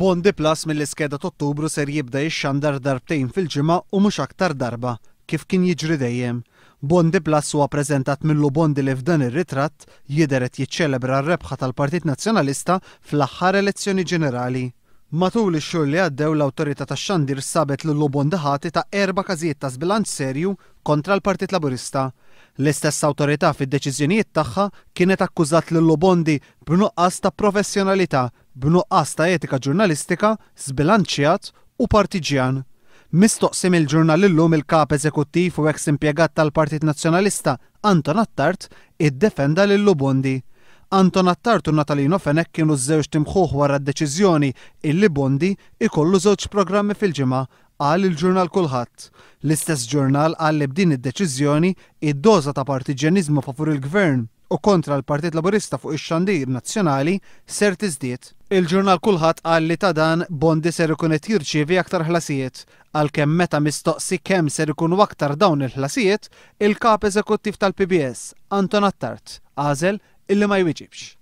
Bondi Plus mill-iskeda t-Ottubru ser jibda jixxandar darbtejn fil-ġimgħa u mhux aktar darba kif kien jiġri dejjem. Bondi Plus huwa preżentat millu Bondi li f'dan ir-ritratt jideret jiċċelebra r-rebħa tal-Partit Nazzjonalista fl-aħħar elezzjoni ġenerali. Matul ix xogħol li għaddew l-awtorità tax-xandir sabet lil Bondi ħati ta' erba' każijiet ta' sbilanċ serju kontra l-Partit Laburista. L-istess awtorità fid-deċiżjonijiet tagħha kienet akkużat lil Bondi b'nuqqas ta' professjonalità b'nuqqas ta' etika ġurnalistika, sbilanċjat u partiġjan. Mistoqsim il-ġurnal illum il-kap eżekuttiv u eks impjegat tal-Partit Nazzjonalista Anton Attart id-defenda lillu Bondi. Anton Attart u Natalino Fenek kienu żewġ timħuħ wara d-deċiżjoni illi Bondi ikollu żewġ programmi fil-ġimgħa għal il-ġurnal kulħadd. L-istess ġurnal għal li b'din id-deċiżjoni id-doża ta' partiġjanizmu favur il-gvern u kontra l-Partit Laburista fuq ix-xandir nazzjonali ser tiżdied. Il-ġurnal kulħadd qal li ta' dan Bondi ser ikun qed jirċievi aktar ħlasijiet, għalkemm meta mistoqsi kemm ser ikunu aktar dawn il-ħlasijiet, il-kap eżekuttiv tal-PBS, Anton Attart, għażel illi ma jwiġibx.